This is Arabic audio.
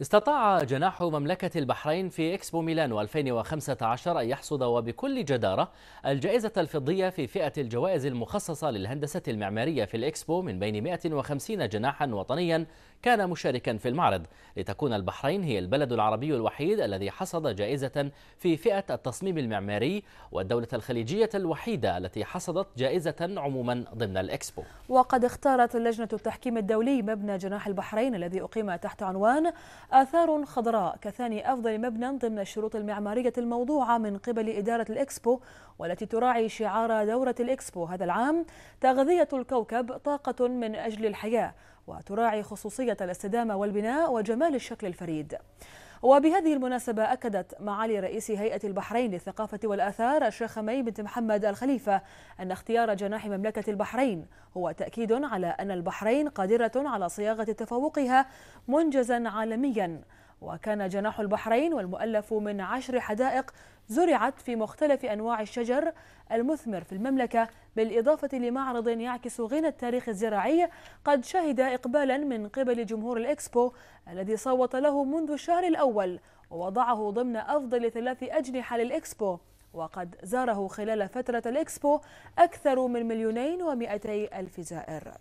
استطاع جناح مملكة البحرين في إكسبو ميلانو 2015 أن يحصد وبكل جدارة الجائزة الفضية في فئة الجوائز المخصصة للهندسة المعمارية في الإكسبو من بين 150 جناحا وطنيا كان مشاركا في المعرض لتكون البحرين هي البلد العربي الوحيد الذي حصد جائزة في فئة التصميم المعماري والدولة الخليجية الوحيدة التي حصدت جائزة عموما ضمن الإكسبو وقد اختارت لجنة التحكيم الدولي مبنى جناح البحرين الذي أقيم تحت عنوان آثار خضراء كثاني أفضل مبنى ضمن الشروط المعمارية الموضوعة من قبل إدارة الإكسبو والتي تراعي شعار دورة الإكسبو هذا العام تغذية الكوكب طاقة من أجل الحياة وتراعي خصوصية الاستدامة والبناء وجمال الشكل الفريد وبهذه المناسبة أكدت معالي رئيس هيئة البحرين للثقافة والآثار الشيخ مي بنت محمد الخليفة أن اختيار جناح مملكة البحرين هو تأكيد على أن البحرين قادرة على صياغة تفوقها منجزا عالميا وكان جناح البحرين والمؤلف من عشر حدائق زرعت في مختلف أنواع الشجر المثمر في المملكة بالإضافة لمعرض يعكس غنى التاريخ الزراعي قد شهد إقبالا من قبل جمهور الإكسبو الذي صوت له منذ الشهر الأول ووضعه ضمن أفضل ثلاث أجنحة للإكسبو وقد زاره خلال فترة الإكسبو أكثر من مليونين ومئتي ألف زائر